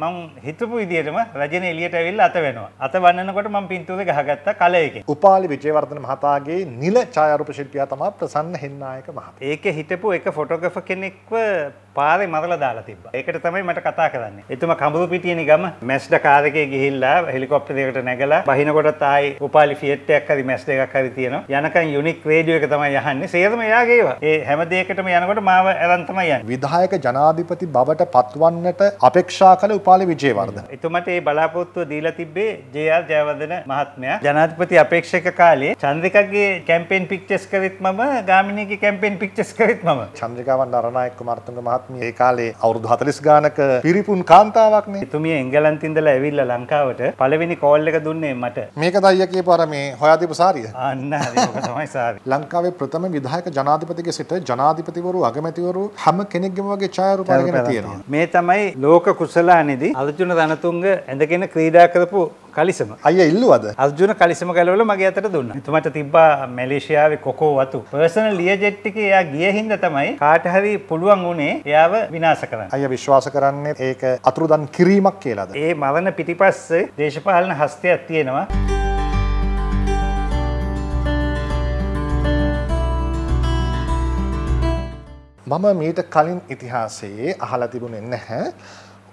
මං හිතපු විදිටම රජන එලියට ඇවිල් අත වෙනවා අත වන්නකොට ම පින්තුර ගහගත්ත කලයක උපාලි විජයවර්ධන මහතාගේ නිල චායරුප ශිල්පියා තමා ප්‍රසන්න හෙන්නායක මහ ඒක හිටපු එක ෆොටෝග්‍රෆ කෙනෙක්ව පාරේ මරල දාලා තිබ ඒකට තමයි මට කතා කරන්න එතුම කඹරු පිටියනි ගම මැස්්ඩ කාරක ගිහිල්ලා හෙලිකොප්ටරයකට නැගලා බහිනකොට තායි උපාලි ෆියට්ටයක් හරි මැස් දෙකක් හරි තියෙන යනකන් යුනික් රේඩියෝ එක තමයි යහන්න සේරම යාගේවා ඒ හැමදේකටම යනකොට මාව ඇරන්තම යන් විදායක ජනාධිපති බවට පත්වන්නට අපේක්ෂා කළ රාජගෝපාල විජේවර්ධන. එතුමට ඒ බලාපොරොත්තුව දීලා තිබ්බේ ජේ.ආර් ජයවර්ධන මහත්මයා. ජනාධිපති අපේක්ෂක කාලේ චන්ද්‍රිකාගේ කැම්පේන් පික්චර්ස් කරෙත් මම ගාමිණීගේ කැම්පේන් පික්චර්ස් කරෙත් මම. චන්ද්‍රිකාවන් නරනායක කුමාරතුංග මහත්මිය ඒ කාලේ අවුරුදු 40 ගානක පිරිපුන් කාන්තාවක්නේ. එතුමිය එංගලන්තේ ඉඳලා ඇවිල්ලා ලංකාවට පළවෙනි කෝල් එක දුන්නේ මට. මේක දයියා කියපු අර මේ හොයා දීපු සාරිය. අන්න ඒක තමයි සාරිය. ලංකාවේ ප්‍රථම විධායක ජනාධිපතිගේ සිට ජනාධිපතිවරු අගමැතිවරු හැම කෙනෙක්ගේම වගේ ඡායාරූප අරගෙන තියෙනවා. මේ තමයි ලෝක කුසලානේ ගානේදී අර්ජුන රණතුංග ඇඳගෙන ක්‍රීඩා කරපු කලිසම අය ඉල්ලුවද අර්ජුන කලිසම කලවල මගේ අතට දුන්න තුමට තිබ්බා මැලේෂයාව කොකෝ වතු පර්සන ලිය ජෙට්ටික එයා ගිය හින්ද තමයි කාටහරි පුළුවන් වුණේ එයාව විනාස කරන්න අය විශ්වාස කරන්නේ ඒක අතුරුදන් කිරීමක් කියලාද ඒ මවන පිටිපස්සේ දේශපාලන හස්තයක් තියෙනවා. මම මීට කලින් ඉතිහාසයේ අහලා තිබුණේ නැහැ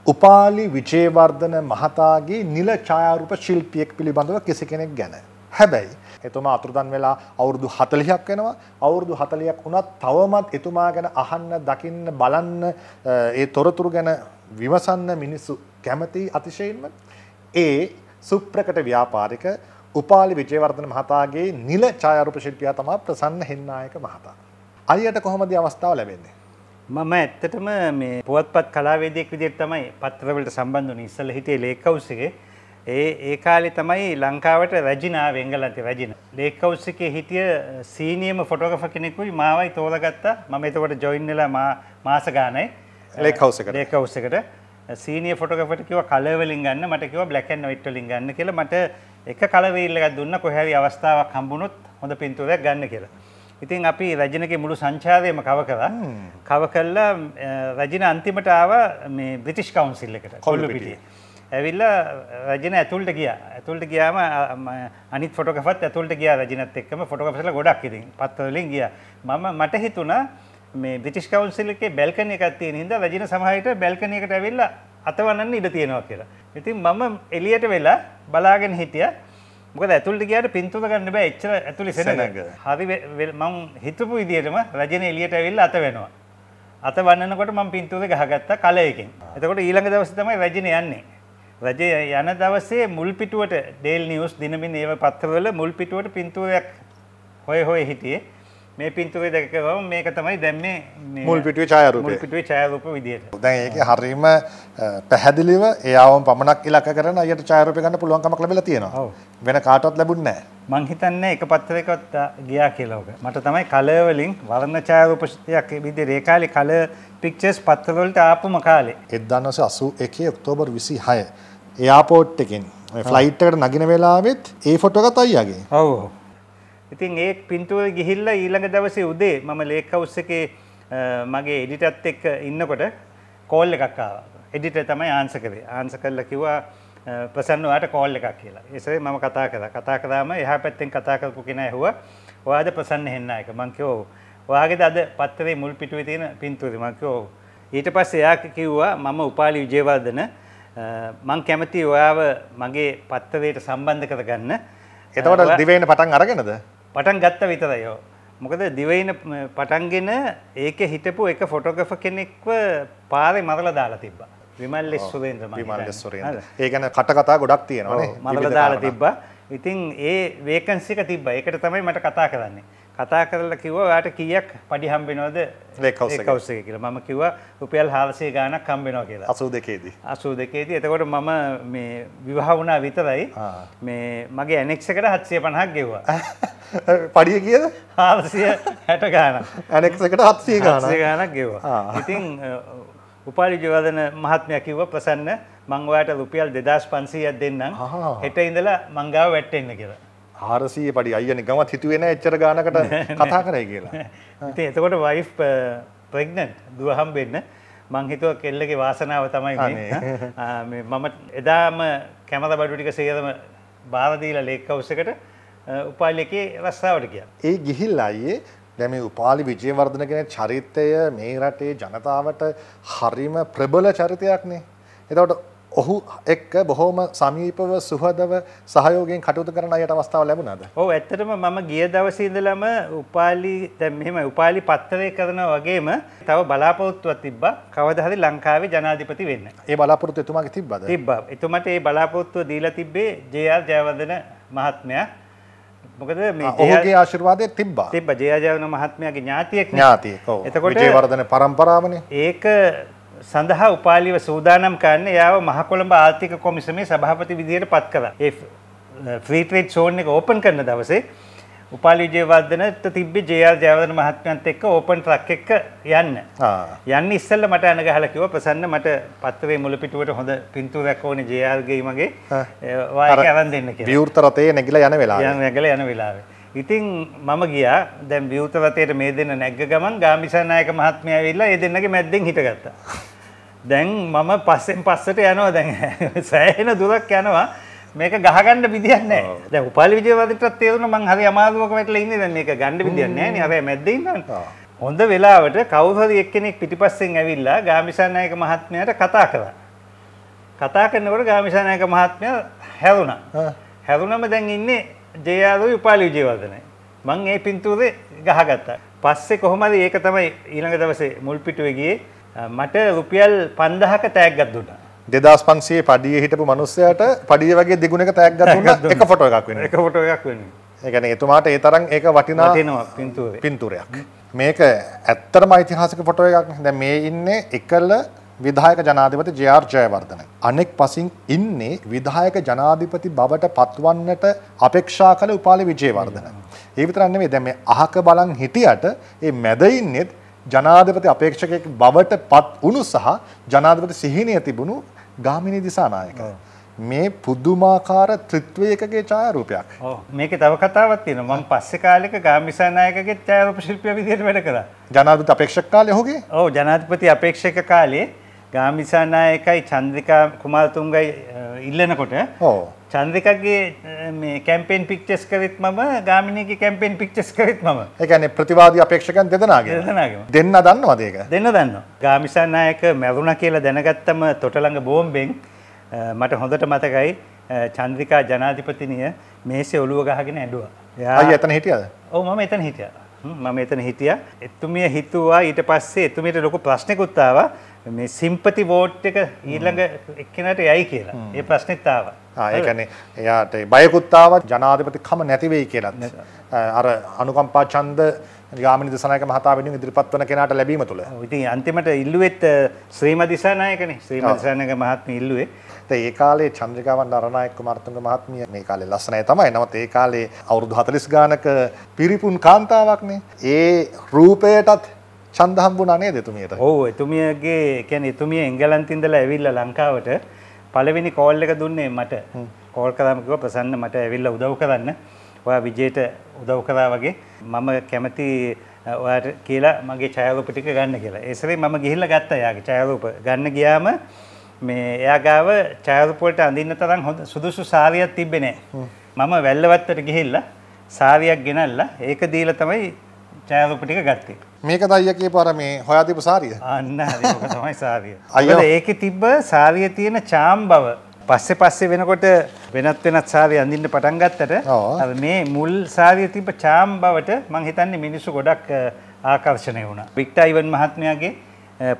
උපාලි විජේවර්ධන මහතාගේ නිල ඡායාරූප ශිල්පියෙක් පිළිබඳව කිසි කෙනෙක් ගැන. හැබැයි එතුමා අතුරුදන් වෙලා අවුරුදු 40ක් වෙනවා. අවුරුදු 40ක් වුණත් තවමත් එතුමා ගැන අහන්න, දකින්න, බලන්න ඒ තොරතුරු ගැන විමසන්න මිනිස්සු කැමති අතිශයින්ම. ඒ සුප්‍රකට ව්‍යාපාරික උපාලි විජේවර්ධන මහතාගේ නිල ඡායාරූප ශිල්පියා තමයි ප්‍රසන්න හෙන්නායක මහතා. අයියට කොහොමද අවස්ථාව ලැබෙන්නේ? මම ඇත්තටම මේ පුවත්පත් කලාවේදෙක් විදිහට තමයි පත්‍රවලට සම්බන්ධ වුණේ ඉස්සෙල්ලා හිටියේ ලේක් හවුස් එකේ. ඒ ඒ කාලේ තමයි ලංකාවට රජිනා වෙංගලන්තේ රජින. ලේක් හවුස් එකේ හිටිය සීනියම ෆොටෝග්‍රාෆර් කෙනෙකුයි මාවයි තෝරගත්තා. මම එතකොට ජොයින් වෙලා මාස ගානයි ලේක් හවුස් එකට. ලේක් හවුස් එකට සීනිය ෆොටෝග්‍රාෆර් කිව්වා කලර් වලින් ගන්න මට කිව්වා බ්ලැක් ඇන්ඩ් වයිට් වලින් ගන්න කියලා මට එක කලවේල් එකක් දුන්න කොහේ හරි අවස්ථාවක් හම්බුනොත් හොඳ පින්තූරයක් ගන්න කියලා. ඉතින් අපි රජනගේ මුළු සංචාරයම කව කරා කව කල්ලා රජන අන්තිමට ආව මේ බ්‍රිටිෂ් කවුන්සිල් එකට කොල්ලු පිටිය ඇවිල්ල රජන ඇතුල්ට ගිය ඇතුල්ට ගියාම අනි ොටකත් ඇතුල්ට ගිය රජනත් එක්කම ොටකසල ගොඩක් ඉතින් පත්වලින් ගිය මම මට හිතුණ මේ බිටිස් කවන්සිල්ලක බැල්කන එකත්තිය හිද රජන සමහහිට බැල්කනයකට ඇවිල්ල අතවන්න ඉඩ තියෙනවා කියලා. ඉතින් මම එලියට වෙලා බලාගෙන හිටිය මොකද ඇතුළට ගියට පින්තුර ගන්න බෑ එච්චර ඇතුළේ සෙනඟ. හරි මම හිතපු විදිහටම රජින එළියට ඇවිල්ලා අත වෙනවා. අත වන්නනකොට මම පින්තූර ගහගත්තා කලයකින්. එතකොට ඊළඟ දවසේ තමයි රජින යන්නේ. රජය යන දවසේ මුල් පිටුවට ඩේල් නිවුස් දිනමින් ඒව පත්තරවල මුල් පිටුවට පින්තූරයක් හොය හොය හිටියේ. මේ පින්තුරේ දැකවම මේක තමයි දැන් මේ මුල් පිටුවේ ඡායාරූපය. මුල් පිටුවේ ඡායාරූප විදියට. දැන් ඒකේ හරීම පැහැදිලිව එයාවම පමණක් ඉලක්ක කරන අයියට ඡායාරූපය ගන්න පුළුවන්කමක් ලැබිලා තියෙනවා. වෙන කාටවත් ලැබුණේ නැහැ. මං හිතන්නේ එක පත්‍රයකවත් ගියා කියලා ඔක. මට තමයි කලර් වලින් වර්ණ ඡායාරූප ශිතියක් විදිහට ඒ කාලේ කලර් පික්චර්ස් පත්‍ර වලට ආපුම කාලේ. 1981 ඔක්තෝබර් 26 එයාපෝට් එකෙන් ෆ්ලයිට් එකට නගින වෙලාවෙත් ඒ ෆොටෝ එකත් අයියාගේ. ඔව්. ඉතින් ඒ පින්ටුව ගිහිල්ල ඊළඟ දවසේ උදේ මම ලේකවස් එකේ මගේ එඩිටත් එක්ක ඉන්නකොට කෝල් එකක් ආවා. එඩිට තමයි ආන්ස කරේ. ආන්ස කළා කිව්වා ප්‍රසන්න ඔයාට කෝල් එකක් කියලා. ඒසරේ මම කතා කළා. කතා කළාම එහා පැත්තෙන් කතා කරපු කෙනා ඇහුවා ඔයාද ප්‍රසන්න හෙන්නායක. මං කිව්වා ඔව්. ඔයාගේද අද පත්තරේ මුල් පිටුවේ තියෙන පින්තූරේ මං කිව්වා ඔව්. ඊට පස්සේ එයා කිව්වා මම උපාලි විජේවර්ධන මං කැමති ඔයාව මගේ පත්තරේට සම්බන්ධ කරගන්න. එතකොට දිවයින පටන් අරගෙනද? පටන් ගත්ත විතරයෝ. මොකද දිවයින පටන්ගෙන ඒක හිටපු එක ෆොටෝග්‍රෆ කෙනෙක්ව පාරි මරල දාලා තිබ්බා. විමල් ස්වරේන්ද්‍ර විමල් ස්වරේන්ද්‍ර. ඒ ගැන කටකතා ගොඩක් තියෙනවානේ. මරල දාලා තිබ්බා. ඉතින් ඒ වේකන්සි එක තිබ්බා. ඒකට තමයි මට කතා කරන්නේ. කතා කරලා කිව්වා ඔයාට කීයක් පඩි හම්බෙනවද ලේක් හවුස් එකේ හවුස් එකේ කියලා. මම කිව්වා රුපියල් 400 ගාණක් හම්බෙනවා කියලා. 82 දී. 82 දී. එතකොට මම මේ විවාහ වුණා විතරයි. මේ මගේ ඇනෙක්ස් එකට 750ක් ගෙවුවා. පඩිය කියද හාරසිය හැට ගාන ඇනෙක්සකට හත්සේ ගාන ගානක් ගෙවා ඉතින් උපාලි ජවදන මහත්මයක් කිව්ව ප්‍රසන්න මංවාට රුපියල් දෙදස් පන්සීයක් දෙන්නම් හෙට ඉඳලා මංගාව වැට්ටෙන්න කියලා හාරසී පඩි අයන ගමත් හිතුවෙන එච්චර ගානකට කතා කරයි කියලා. ඉති එතකොට වයි් ප්‍රෙග්නට් uh, දුවහම් වෙන්න මංහිතුව කෙල්ලගේ වාසනාව තමයි මම එදාම කැමත බඩුටික සේදම බාරදීල ලේක්කවස්සකට uh, උපාලකේ රස්සාාවට කිය. ඒ ගිහිල් අයේ දැම උපාලි විජයවර්ධන කෙන චරිතය මේ රටේ ජනතාවට හරිම ප්‍රබල චරිතයක්නේ. එතවට ඔහු එක්ක බොහෝම සමීපව සුහදව සහයෝගෙන් කටයුතු කරන අයට අවස්ථාව ලැබුණාද? ඔව් ඇත්තටම මම ගිය දවසේ ඉඳලම උපාලි දැන් මෙහෙම උපාලි පත්තරේ කරනවා වගේම තව බලාපොරොත්තුවක් තිබ්බා කවදා හරි ලංකාවේ ජනාධිපති වෙන්න. ඒ බලාපොරොත්තුව එතුමාගේ තිබ්බද? තිබ්බා. එතුමාට ඒ බලාපොරොත්තුව දීලා තිබ්බේ ජේ.ආර්. ජයවර්ධන මහත්මයා. මොකද මේ ඔහුගේ ආශිර්වාදය තිබ්බා. තිබ්බා ජේ.ආර්. ජයවර්ධන මහත්මයාගේ ඥාතියෙක්. ඥාතියෙක්. ඔව්. එතකොට විජේවර්ධන පරම්පරාවනේ. ඒක සඳහා උපාලිව සූදානම් කරන්න යාව මහකොළඹ ආර්ථික කොමිසමේ සභාපති විදියට පත් කළා. ඒ ෆ්‍රීට්‍රේඩ් සෝන් එක ඕපන් කරන දවසේ උපාලි විජේවර්ධනට තිබ්බේ ජේ.ආර් ජයවර්ධන මහත්මයාත් එක්ක ඕපන් ට්‍රක් එක යන්න. යන්න ඉස්සෙල්ලා මට අන ගහලා කිව්වා ප්‍රසන්න මට පත්තරේ මුල පිටුවට හොඳ පින්තූරයක් ඕනේ ජේ.ආර් ගේ මගේ. ඔයා ඒක අරන් දෙන්න කියලා. විවෘත රතේ නැගිලා යන වෙලාවේ. යන නැගිලා යන වෙලාවේ. ඉතින් මම ගියා දැන් විවෘතවතයට මේ දෙන්න නැග්ග ගමන් ගාමිසානායක මහත්මය ඇවිල්ලා ඒ දෙන්නගේ මැද්දෙන් හිටගත්තා. දැන් මම පස්සෙන් පස්සට යනවා දැන් සෑහෙන දුරක් යනවා මේක ගහගන්න විදියක් නැහැ. දැන් උපාලි විජයවර්ධනටත් තේරුණා මං හරි අමාරුවක වැටලා ඉන්නේ දැන් මේක ගන්න විදියක් නැහැ නේ. හැබැයි මැද්දේ ඉන්නවා. හොඳ වෙලාවට කවුරු හරි එක්කෙනෙක් පිටිපස්සෙන් ඇවිල්ලා ගාමිසානායක මහත්මයාට කතා කළා. කතා කරනකොට ගාමිසානායක මහත්මයා හැරුණා. හැරුණම දැන් ඉන්නේ ජයාදව උපාලි විජයවර්ධනයි. මං ඒ පින්තූරේ ගහගත්තා. පස්සේ කොහොමද ඒක තමයි ඊළඟ දවසේ මුල් පිටුවේ ගියේ මට රුපියල් 5000ක තෑග්ගක් දුන්නා. 2500 පඩියේ හිටපු මිනිස්සයාට පඩිය වගේ දෙගුණයක තෑග්ගක් දුන්නා එක ෆොටෝ එකක් වෙන්නේ. එක ෆොටෝ එකක් වෙන්නේ. ඒ කියන්නේ එතුමාට ඒ තරම් ඒක වටිනා පින්තූරයක්. මේක ඇත්තටම ඓතිහාසික ෆොටෝ එකක්. දැන් මේ ඉන්නේ එකල විධායක ජනාධිපති ජේ.ආර්. ජයවර්ධන. අනෙක් පසින් ඉන්නේ විධායක ජනාධිපති බවට පත්වන්නට අපේක්ෂා කළ උපාලි විජේවර්ධන. ඒ විතරක් නෙමෙයි දැන් මේ අහක බලන් හිටියට මේ මැද ඉන්නේත් ජනාධිපති අපේක්ෂකෙක් බවට පත් වුණු සහ ජනාධිපති සිහිනය තිබුණු ගාමිණී දිසානායක. මේ පුදුමාකාර ත්‍රිත්වයකගේ ඡායාරූපයක්. ඔව් මේකේ තව කතාවක් තියෙනවා. මම පස්සේ කාලෙක ගාමිසානායකගේ ඡායාරූප ශිල්පියා විදිහට වැඩ කළා. ජනාධිපති අපේක්ෂක කාලේ ඔහුගේ? ඔව් ජනාධිපති අපේක්ෂක කාලේ ගාමිසා නායකයි චන්ද්‍රිකා කුමාරතුංගයි ඉල්ලනකොට චන්ද්‍රිකගේ මේ කැම්පෙන් පික්චස් කරත් මම ගාමිණයගේ කැම්පෙන් පික්චස් කරත් මම එකන ප්‍රතිවාද අපේක්ෂකන් දෙදනාගේ දෙනගේ දෙන්න දන්නවා දේක දෙන්න දන්න. ගාමිසා නායක මැරුණ කියලා දැනගත්තම තොටළඟ බෝම්බෙන් මට හොඳට මතකයි චන්ද්‍රිකා ජනාධිපතිනය මේසේ ඔළුව ගහගෙන ඇඩුවා. යා එතන හිටියද ඕ මම එතන හිටිය. මම එතන හිටිය එතුමිය හිතුවා ඊට පස්සේ එතුමට ලොකු ප්‍රශ්නකුත්තාවා මේ සිම්පති වෝට් එක ඊළඟ එක්කෙනට යයි කියලා ඒ ප්‍රශ්නිත්තාව ඒකනේ එයාට බයකුත්තාව ජනාධිපති කම නැතිවෙයි කියලත් අර අනුකම්පා චන්ද ගාමිනි දසනායක මහතා වෙනුවෙන් ඉදිරිපත් වන කෙනාට ලැබීම තුළ ඉතින් අන්තිමට ඉල්ලුවෙත් ශ්‍රීමති දිසානායකනේ ශ්‍රීමති දිසානායක මහත්මිය ඉල්ලුවේ ඒ කාලේ චන්ද්‍රිකාවන් අරනායක කුමාරතුංග මහත්මිය මේ කාලේ ලස්සනයි තමයි. නමුත් ඒ කාලේ අවුරුදු 40 ගානක පිරිපුන් කාන්තාවක්නේ. ඒ රූපයටත් ඡන්ද හම්බුණා නේද එතුමියට? ඔව් එතුමියගේ කියන්නේ එතුමිය එංගලන්තින්දලා ඇවිල්ලා ලංකාවට පළවෙනි කෝල් එක දුන්නේ මට. කෝල් කරාම කිව්වා ප්‍රසන්න මට ඇවිල්ලා උදව් කරන්න. ඔයා විජේට උදව් කරා වගේ මම කැමති ඔයාට කියලා මගේ ඡායාරූප ටික ගන්න කියලා. ඒ සරේ මම ගිහිල්ලා ගත්තා එයාගේ ඡායාරූප. ගන්න ගියාම මේ එයා ගාව ඡායාරූප වලට අඳින්න තරම් හොඳ සුදුසු සාරියක් තිබ්බේ නැහැ. මම වැල්ලවත්තට ගිහිල්ලා සාරියක් ගෙනල්ලා ඒක දීලා තමයි ඡායාරූප ටික ගත්තේ. මේක දයිය කියපාර මේ හොයාතිපු සාරිය අන්න තමයි සාරිය. අය ඒක තිබ්බ සාරිය තියෙන චාම් බව පස්සෙ පස්සේ වෙනකොට වෙනත් වෙනත් සාරිය අඳින්න පටන් ගත්තට මේ මුල් සාරිය තිබ්බ චාම් බවට මං හිතන්නේ මිනිස්සු ගොඩක් ආකර්ෂණය වුණා. වික්ටර් ඉවන් මහත්මයාගේ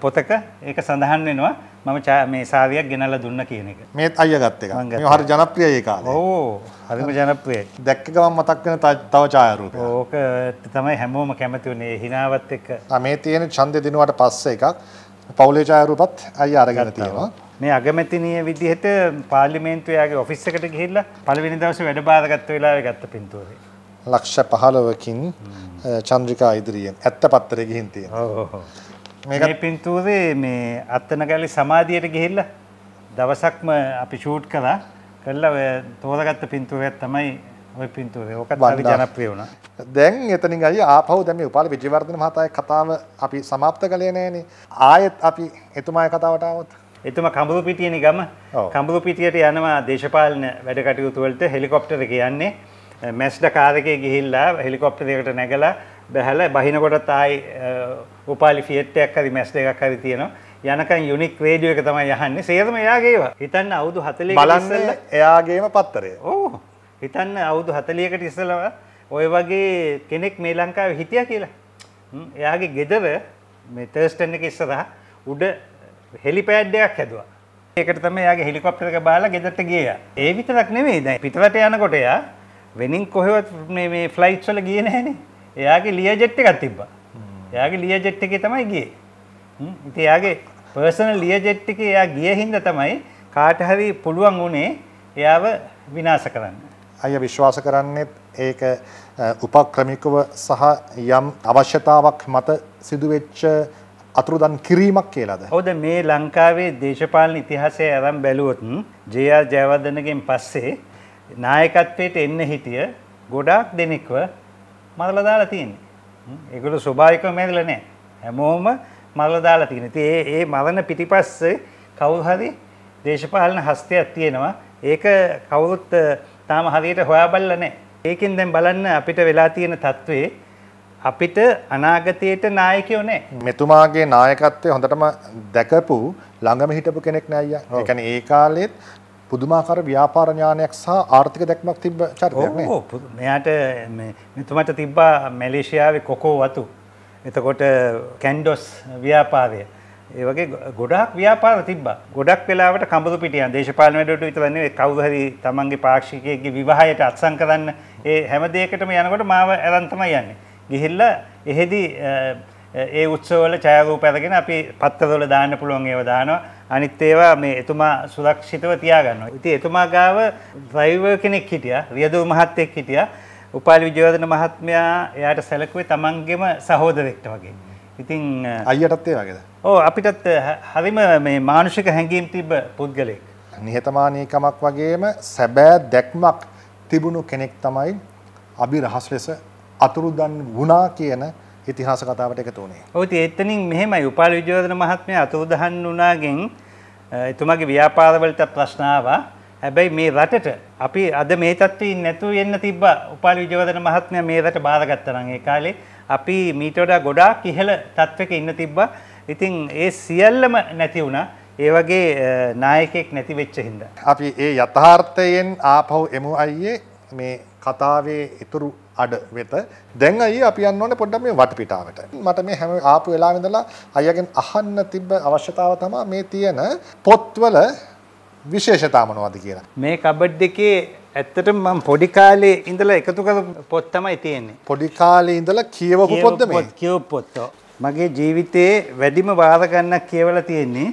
පොතක ඒක සඳහන් වෙනවා මම මේ සාවියක් ගෙනල දුන්න කියන එක මේ අය ගත්ත එක හරි ජනප්‍රිය ඒ කාල ඕ හරිම ජනප්‍රිය දැක්ක ගමන් මතක් වෙන තව ඡායාරූප ඕක තමයි හැමෝම කැමති වුණේ හිනාවත් එක්ක මේ තියෙන ඡන්දය දිනුවාට පස්සේ එකක් පවුලේ ඡායාරූපත් අය අරගෙන තියෙනවා මේ අගමැතිනිය විදිහට පාර්ලිමේන්තුවේ යාගේ ඔෆිස් එකට ගිහිල්ලා පළවෙනි දවසේ වැඩ බාරගත්ත වෙලාවේ ගත්ත පින්තූරේ ලක්ෂ පහළවකින් චන්ද්‍රිකා ඉදිරියෙන් ඇත්ත පත්තර ගිහින් තියෙනවා. මේ පින්තූරේ මේ අත්තන කැලි සමාධියට ගිහිල්ල දවසක්ම අපි ෂූට් කලා කල්ල තෝරගත්ත පින්තුරයක් තමයි ඔය පින්තුරේ ඕක ජනප්‍රිය වුණ දැන් එතනින් අයි ආපහු දැම උපාල විජිවර්ධන මහතාය කතාව අපි සමාප්ත කලේ නෑනේ ආයෙත් අපි එතුමාය කතාවටාවත් එතුම කඹුරු පිටියන ගම කඹුරු පිටියට යනවා දේශපාලන වැඩ කටයුතුවලට හෙලිකොප්ටර කියන්නේ මැස්්ඩ කාරකය ගිහිල්ලා හෙලිකොප්ටරයකට නැගලා බැහැල බහිනකොට තායි උපාලි ෆියට්ටයක් හරි මැස් දෙකක් හරි තියෙනවා යනකන් යුනික් රේඩියෝ එක තමයි යහන්නේ සේරම එයාගේවා හිතන්න අවුදු හතලේ බලන්න එයාගේම පත්තරය ඕ හිතන්න අවුදු හතලියකට ඉස්සලව ඔය වගේ කෙනෙක් මේ ලංකාව හිටිය කියලා එයාගේ ගෙදර මේ තර්ස්ටන් එක ඉස්සරහ උඩ හෙලිපෑඩ්ඩයක් හැදවා ඒකට තම යාගේ හෙලිකොප්ටරක බාලා ගෙදරට ගිය ඒ විතරක් නෙමේ දැයි පිටවට යනකොටයා වෙනින් කොහෙවත් මේ ෆ්ලයිට්සල ගිය නැහැනේ එයාගේ ලියජෙට්ට එකත් තිබ්බා යාගේ ලිය ජෙට් එකේ තමයි ගියේ. ඉතින් යාගේ පර්සනල් ලිය ජෙට් එකේ යා ගිය හින්දා තමයි කාට හරි පුළුවන් උනේ එයාව විනාශ කරන්න. අය විශ්වාස කරන්නේත් ඒක උපක්‍රමිකව සහ යම් අවශ්‍යතාවක් මත සිදුවෙච්ච අතුරුදන් කිරීමක් කියලාද. හොද මේ ලංකාවේ දේශපාලන ඉතිහාසය ඇරම් බැලුවොත් ජයා ජයවර්ධනගෙන් පස්සේ නායකත්වයට එන්න හිටිය ගොඩාක් දෙනෙක්ව මරලා දාලා තියෙන්නේ. ඒගොල්ලෝ ස්වභාවිකව මැරිලා නැහැ. හැමෝම මරලා දාලා තියෙන. ඉතින් ඒ ඒ මරණ පිටිපස්සේ කවුරු හරි දේශපාලන හස්තයක් තියෙනවා. ඒක කවුරුත් තාම හරියට හොයා බලලා නැහැ. ඒකෙන් දැන් බලන්න අපිට වෙලා තියෙන තත්ත්වේ අපිට අනාගතයට නායකයෝ නෑ මෙතුමාගේ නායකත්වය හොඳටම දැකපු ළඟම හිටපු කෙනෙක් නෑ අයියා. ඒ කියන්නේ ඒ කාලෙත් පුදුමාකාර ව්‍යාපාර ඥානයක් සහ ආර්ථික දැක්මක් තිබ්බ චරිතයක් නේ. ඔව් මෙයාට මේ මෙතුමට තිබ්බා මැලේසියාවේ කොකෝ වතු. එතකොට කැන්ඩොස් ව්‍යාපාරය. ඒ වගේ ගොඩක් ව්‍යාපාර තිබ්බා. ගොඩක් වෙලාවට කඹුදු පිටියන් දේශපාලන වැඩවලට විතරක් නෙවෙයි කවුරු හරි තමන්ගේ පාක්ෂිකයෙක්ගේ විවාහයට අත්සන් කරන්න ඒ හැම දෙයකටම යනකොට මාව අරන් තමයි යන්නේ. ගිහිල්ලා එහෙදි ඒ උත්සවවල ඡායාරූප අරගෙන අපි පත්තරවල දාන්න පුළුවන් ඒව දානවා. අනිත් ඒවා මේ එතුමා සුරක්ෂිතව තියාගන්නවා. ඉතින් එතුමා ගාව ඩ්‍රයිවර් කෙනෙක් හිටියා. රියදුව මහත්තයෙක් හිටියා. උපාලි විජයවර්ධන මහත්මයා එයාට සැලකුවේ තමන්ගේම සහෝදරෙක්ට වගේ. ඉතින් අයියටත් ඒ වගේද? ඔව් අපිටත් හරිම මේ මානුෂික හැඟීම් තිබ්බ පුද්ගලෙක්. නිහතමානීකමක් වගේම සැබෑ දැක්මක් තිබුණු කෙනෙක් තමයි අභිරහස් ලෙස අතුරුදන් වුණා කියන ඉතිහාස කතාවට එකතු වුණේ. ඔව් එතනින් මෙහෙමයි උපාලි විජයවර්ධන මහත්මයා අතුරුදහන් වුණාගෙන් එතුමාගේ ව්‍යාපාරවලට ප්‍රශ්න ආවා. හැබැයි මේ රටට අපි අද මේ තත්ත්වයෙන් නැතුව එන්න තිබ්බා උපාලි විජයවර්ධන මහත්මයා මේ රට බාරගත්තා නම් ඒ කාලේ අපි මීට වඩා ගොඩාක් ඉහළ තත්වයක ඉන්න තිබ්බා. ඉතින් ඒ සියල්ලම නැති වුණා. ඒ වගේ නායකෙක් නැති වෙච්ච හින්දා. අපි ඒ යථාර්ථයෙන් ආපහු එමු අයියේ මේ කතාවේ ඉතුරු අඩ වෙත දැන් අයි අපි යන්න ඕනේ පොඩ්ඩක් මේ වටපිටාවට. මට මේ හැම ආපු වෙලාවෙ ඉඳලා අයියාගෙන් අහන්න තිබ්බ අවශ්‍යතාව තමයි මේ තියෙන පොත්වල විශේෂතා මොනවද කියලා. මේ කබඩ් එකේ ඇත්තටම මම පොඩි කාලේ ඉඳලා එකතු කරපු පොත් තමයි තියෙන්නේ. පොඩි කාලේ ඉඳලා කියවපු පොත්ද මේ? කියවපු පොත්. මගේ ජීවිතේ වැඩිම වාර ගන්නක් කියවලා තියෙන්නේ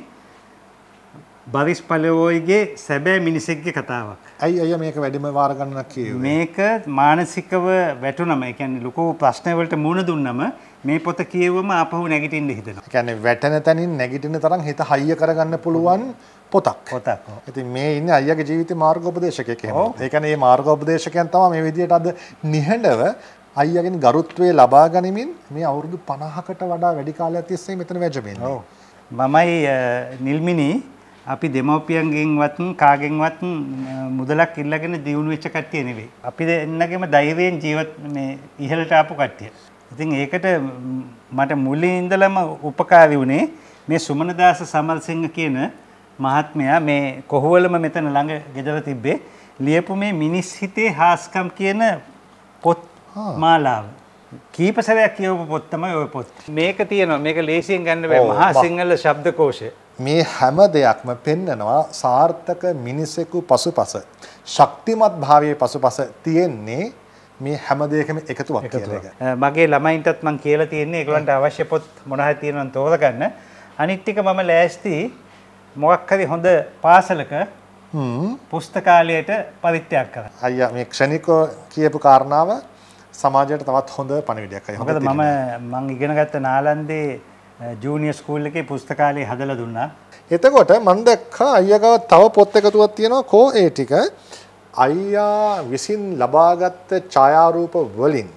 බරිස් පලවෝයිගේ සැබෑ මිනිසෙක්ගේ කතාවක්. ඇයි ඇය මේක වැඩිම වාරගන්න කිය. මේක මානසිකව වැටුනම එකැන ලොකෝ ප්‍රශ්නවලට මුණ දුන්නම මේ පොත කියවම අපහු නැගිටින්න හිතෙන. කැනෙ වැටන තැනින් නැගිටින තරම් හිත හයිය කරගන්න පුළුවන් පොතක් පොතක් ඇති මේ ඉන්න අයගේ ජීවිත මාර්ගෝපදේශකයක ඒකන ඒ මාර්ගෝපදේශකයන් තම මේ විදියට අද නිහඬව අයගෙන් ගරුත්වය ලබා ගනිමින් මේ අවුරුදු පණහකට වඩා වැඩි කාලයක් තිස්සේ මෙතන වැජමෙන් මමයි නිල්මිනී අපි දෙමව්පියන්ගෙන්වත් කාගෙන්වත් මුදලක් ඉල්ලගෙන දියුණු වෙච්ච කට්ටිය නෙවෙයි. අපි දෙන්නගෙම ධෛර්යයෙන් ජීවත් මේ ඉහළට ආපු කට්ටිය. ඉතින් ඒකට මට මුලින් ඉඳලම උපකාරී වුණේ මේ සුමනදාස සමල්සිංහ කියන මහත්මයා මේ කොහොවලම මෙතන ළඟ ගෙදර තිබ්බේ ලියපු මේ මිනිස් හිතේ හාස්කම් කියන පොත් මාලාව. කීප සැරයක් කියවපු පොත් තමයි ওই පොත්. මේක තියෙනවා. මේක ලේසියෙන් ගන්න බෑ. මහා සිංහල ශබ්දකෝෂය. මේ හැම දෙයක්ම පෙන්නනවා සාර්ථක මිනිසෙකු පසුපස ශක්තිමත් භාවයේ පසුපස තියෙන්නේ මේ හැම දෙයකම එකතුවක් කියලා එක. මගේ ළමයින්ටත් මම කියලා තියෙන්නේ ඒගොල්ලන්ට අවශ්‍ය පොත් මොනවද තියෙනවද තෝරගන්න. අනිත් ටික මම ලෑස්ති මොකක් හරි හොඳ පාසලක පුස්තකාලයට පරිත්‍යාග කරන්න. අයියා මේ ක්ෂණිකෝ කියපු කාරණාව සමාජයට තවත් හොඳ පණිවිඩයක්. මොකද මම මම ඉගෙන ගත්ත නාලන්දේ ජූනිය ස්කූල් එකේ පුස්තකාලේ හදලා දුන්නා. එතකොට මම දැක්කා අයියාගව තව පොත් එකතුවක් තියෙනවා කෝ ඒ ටික. අයියා විසින් ලබාගත් ඡායාරූප වලින්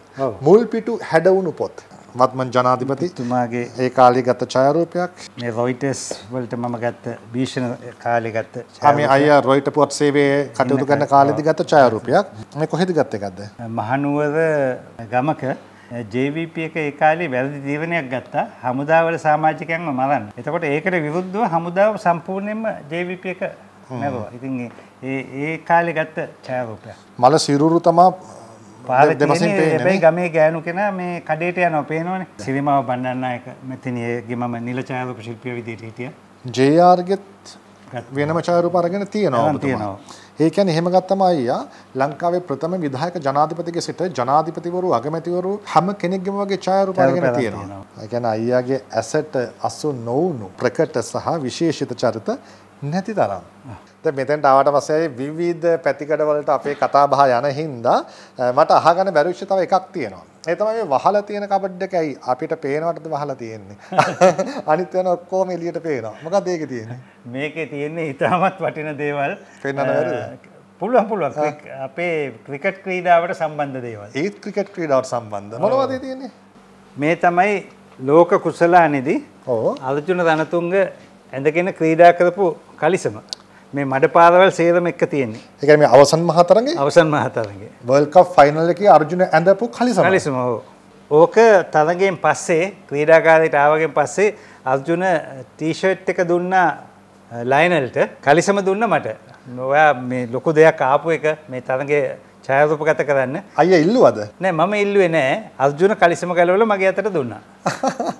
මුල් පිටු හැඩවුණු පොත්. වත්මන් ජනාධිපති තුමාගේ ඒ කාලේ ගත ඡායාරූපයක්. මේ රොයිටර්ස් වලට මම ගත්ත භීෂණ කාලේ ගත්ත ඡායාරූපය. අයියා රොයිටර් පොත් සේවයේ කටයුතු කරන කාලෙදි ගත්ත ඡායාරූපයක්. මේ කොහෙද ගත්තේ එකක්ද? මහනුවර ගමක JVP එක ඒ කාලේ වැරදි තීරණයක් ගත්තා හමුදාවල සමාජිකයන්ව මරන්න. එතකොට ඒකට විරුද්ධව හමුදාව සම්පූර්ණයෙන්ම JVP එක නැරුවා. ඉතින් ඒ ඒ කාලේ ගත්ත ඡායාරූපය. මල සිරුරු තමා හැබැයි ගමේ ගෑනු කෙන මේ කඩේට යනවා පේනවනේ සිරිමාව බණ්ඩන්න එක මෙතනගේ මම නිල ඡායාරූප ශිල්පිය විදිහට හිටියා. JR ගෙත් වෙනම ඡායාරූප අරගෙන තියෙනවා. තියෙනවා. ඒ කියන්නේ එහෙම ගත්තම අයියා ලංකාවේ ප්‍රථම විධායක ජනාධිපතිගේ සිට ජනාධිපතිවරු අගමැතිවරු හැම කෙනෙක්ගේම වගේ ඡායාරූප අරගෙන තියෙනවා. ඒ කියන්නේ අයියාගේ ඇසට අසු නොවුණු ප්‍රකට සහ විශේෂිත චරිත නැති තරම්. දැන් මෙතෙන්ට ආවට පස්සේ විවිධ පැතිකඩ වලට අපේ කතා බහ යන හින්දා මට අහගන්න බැරිවිච්ච තව එකක් තියෙනවා. ඒ තමයි වහලා තියෙන කබඩ් එක ඇයි අපිට පේනවටද වහලා තියෙන්නේ අනිත් වෙන ඔක්කොම එළියට පේනවා මොකක්ද ඒකේ තියෙන්නේ මේකේ තියෙන්නේ ඉතාමත් වටින දේවල් පෙන්වන්න බැරිද පුළුවන් පුළුවන් අපේ ක්‍රිකට් ක්‍රීඩාවට සම්බන්ධ දේවල් ඒත් ක්‍රිකට් ක්‍රීඩාවට සම්බන්ධ මොනවද තියෙන්නේ මේ තමයි ලෝක කුසලානිදි අර්ජුන ධනතුංග ඇඳගෙන ක්‍රීඩා කරපු කලිසම මේ මඩ පාරවල් සේරම එක තියෙන්නේ. ඒ කියන්නේ අවසන් මහතරගේ අවසන් මහතරගේ World Cup ෆයිනල් එකේ අර්ජුන ඇඳපු කලිසම. කලිසම ඔව්. ඕක තරගෙන් පස්සේ ක්‍රීඩාකාරයට ආවගෙන් පස්සේ අර්ජුන ටීෂර්ට් එක දුන්නා ලයිනල්ට කලිසම දුන්න මට. ඔයා මේ ලොකු දෙයක් ආපු එක මේ තරගේ ඡායාරූපගත කරන්න. අයියා ඉල්ලුවද? නෑ මම ඉල්ලුවේ නෑ. අර්ජුන කලිසම ගලවලා මගේ අතට දුන්නා.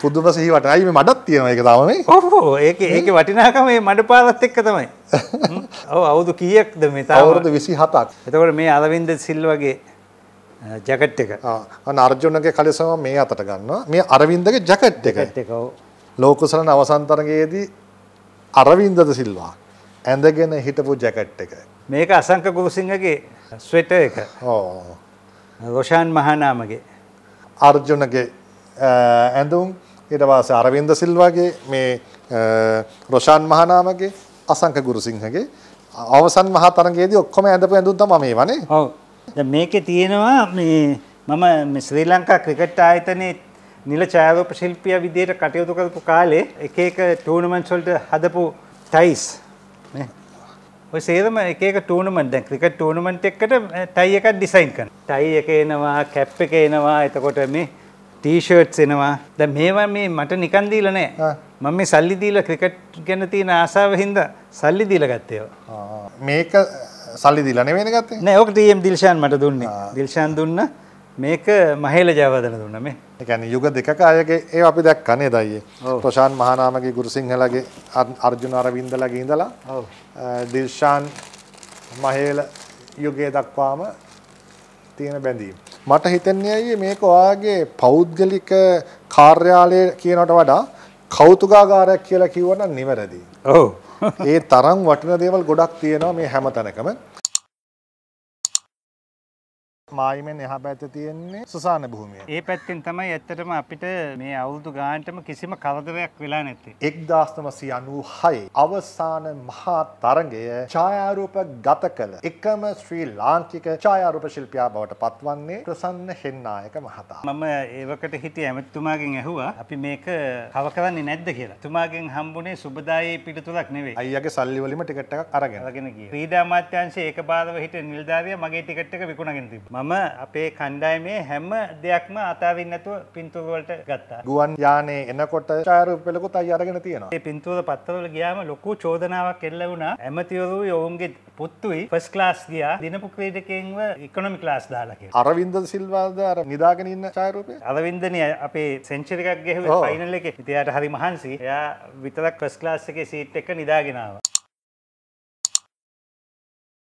පුදුම සීවට අයි මටත් තියෙන එක තම ඔහෝ ඒක ඒක වටිනාකම මේ මඩ පාරත් එක්ක තමයි ඔව අවුදු කියෙක්ද මේ අවුරුදු විසි හතක් එතකොට මේ අලවින්ද සිල් වගේ ජැකට් එක අර්ජුනගේ කලෙසම මේ අතට ගන්න මේ අරවින්දගේ ජැකට් එක ලෝකුසලන අවසන්තරගයේදී අරවින්දද සිල්වා ඇඳගෙන හිටපු ජැකට් එක මේක අසංක ගෝසිංහගේ ස්වෙට එක ඕ රොෂාන් මහනාමගේ අර්ජුනගේ ඇඳුම් ඊට පස්සේ අරවින්ද සිල්වාගේ මේ රොෂාන් මහනාමගේ අසංක ගුරුසිංහගේ අවසන් මහා තරගයේදී ඔක්කොම ඇඳපු ඇඳුම් තමයි මේවනේ. ඔව්. දැන් මේකේ තියෙනවා මේ මම ශ්‍රී ලංකා ක්‍රිකට් ආයතනයේ නිල ඡායාරූප ශිල්පියා විදිහට කටයුතු කරපු කාලේ එක එක ටූර්නමන්ට්ස් වලට හදපු ටයිස් නේ. ඔය සේරම එක එක ටූර්නමන්ට් දැන් ක්‍රිකට් ටූර්නමන්ට් එකකට ටයි එකක් ඩිසයින් කරනවා. ටයි එක එනවා, කැප් එක එනවා. එතකොට මේ ටීෂර්ට් එනවා ද මේවා මේ මට නිකන් දීලා නෑ මම මේ සල්ලි දීලා ක්‍රිකට් ගැන තියෙන ආසාව හින්දා සල්ලි දීලා ගත්තේවා මේක සල්ලි දීලා නෙවෙයි ගත්තේ නෑ ඕක ටීඑම් දිල්ෂාන් මට දුන්නේ දිල්ෂාන් දුන්න මේක මහේල ජයවර්ධන දුන්න මේ ඒ කියන්නේ යුග දෙකක අයගේ ඒ අපි දැක්කා නේද අයියේ ප්‍රශාන්ත් මහානාමගේ ගුරුසිංහලගේ අර්ජුන අරවින්දලගේ ඉඳලා ඔව් දිල්ෂාන් මහේල යුගයේ දක්වාම තියෙන බැඳීම මට හිතෙන්නේ අයියේ මේක ඔයාගේ පෞද්ගලික කාර්යාලය කියනට වඩා කෞතුකාගාරයක් කියලා කිව්වනම් නිවැරදි. ඔව්. ඒ තරම් වටින දේවල් ගොඩක් තියෙනවා මේ හැම තැනකම. මායිමෙන් එහා පැත්ත තියෙන්නේ සුසාන භූමිය. ඒ පැත්තෙන් තමයි ඇත්තටම අපිට මේ අවුරුදු ගානටම කිසිම කරදරයක් වෙලා නැත්තේ. 1996 අවසාන මහා තරඟය ඡායාරූප ගත කළ එකම ශ්‍රී ලාංකික ඡායාරූප ශිල්පියා බවට පත්වන්නේ ප්‍රසන්න හෙන්නායක මහතා. මම ඒවකට හිටිය ඇමතුමාගෙන් ඇහුවා අපි මේක කව කරන්නේ නැද්ද කියලා. තුමාගෙන් හම්බුනේ සුබදායේ පිටුතුලක් නෙවෙයි. අයියාගේ සල්ලි වලින්ම ටිකට් එකක් අරගෙන. අරගෙන ගියේ. ක්‍රීඩා අමාත්‍යාංශයේ ඒකපාරව හිටිය නිලධාරියා මගේ ටිකට් එක විකුණගෙන තිබ්බා. මම අපේ කණ්ඩායමේ හැම දෙයක්ම අතාවින් නැතුව පින්තුරවලට ගත්තා. ගුවන් යානේ එනකොට ඡායාරූපෙලකුත් අය අරගෙන තියෙනවා. මේ පින්තූර පත්තරවල ගියාම ලොකු චෝදනාවක් එල්ල වුණා. ඇමතිවරු ඔවුන්ගේ පුත්තුයි ෆස්ට් ක්ලාස් ගියා. දිනපු ක්‍රීඩකයන්ව ඉකොනොමි ක්ලාස් දාලා කියලා. අරවින්ද සිල්වාද අර නිදාගෙන ඉන්න ඡායාරූපය? අරවින්දනේ අපේ සෙන්චරි එකක් ගෙහුවේ ෆයිනල් එකේ. ඉතින් එයාට හරි මහන්සි. එයා විතරක් ෆස්ට් ක්ලාස් එකේ සීට් එක නිදාගෙනාව.